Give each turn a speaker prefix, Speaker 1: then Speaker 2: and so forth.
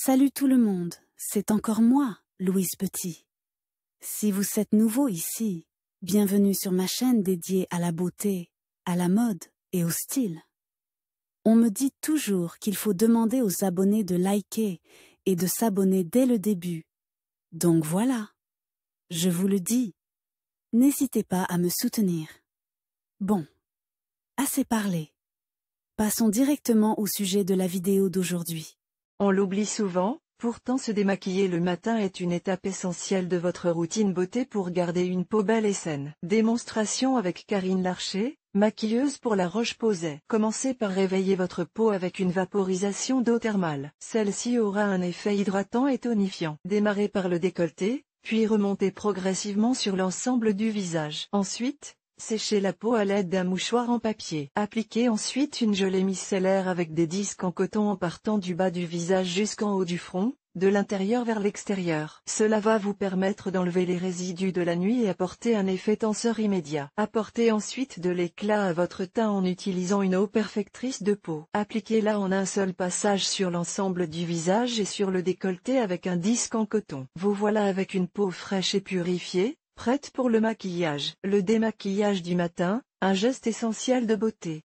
Speaker 1: Salut tout le monde, c'est encore moi, Louise Petit. Si vous êtes nouveau ici, bienvenue sur ma chaîne dédiée à la beauté, à la mode et au style. On me dit toujours qu'il faut demander aux abonnés de liker et de s'abonner dès le début. Donc voilà. Je vous le dis. N'hésitez pas à me soutenir. Bon. Assez parlé. Passons
Speaker 2: directement au sujet de la vidéo d'aujourd'hui. On l'oublie souvent, pourtant se démaquiller le matin est une étape essentielle de votre routine beauté pour garder une peau belle et saine. Démonstration avec Karine Larcher, maquilleuse pour la Roche-Posay. Commencez par réveiller votre peau avec une vaporisation d'eau thermale. Celle-ci aura un effet hydratant et tonifiant. Démarrez par le décolleté, puis remontez progressivement sur l'ensemble du visage. Ensuite, Séchez la peau à l'aide d'un mouchoir en papier. Appliquez ensuite une gelée micellaire avec des disques en coton en partant du bas du visage jusqu'en haut du front, de l'intérieur vers l'extérieur. Cela va vous permettre d'enlever les résidus de la nuit et apporter un effet tenseur immédiat. Apportez ensuite de l'éclat à votre teint en utilisant une eau perfectrice de peau. Appliquez-la en un seul passage sur l'ensemble du visage et sur le décolleté avec un disque en coton. Vous voilà avec une peau fraîche et purifiée, Prête pour le maquillage. Le démaquillage du matin, un geste essentiel de beauté.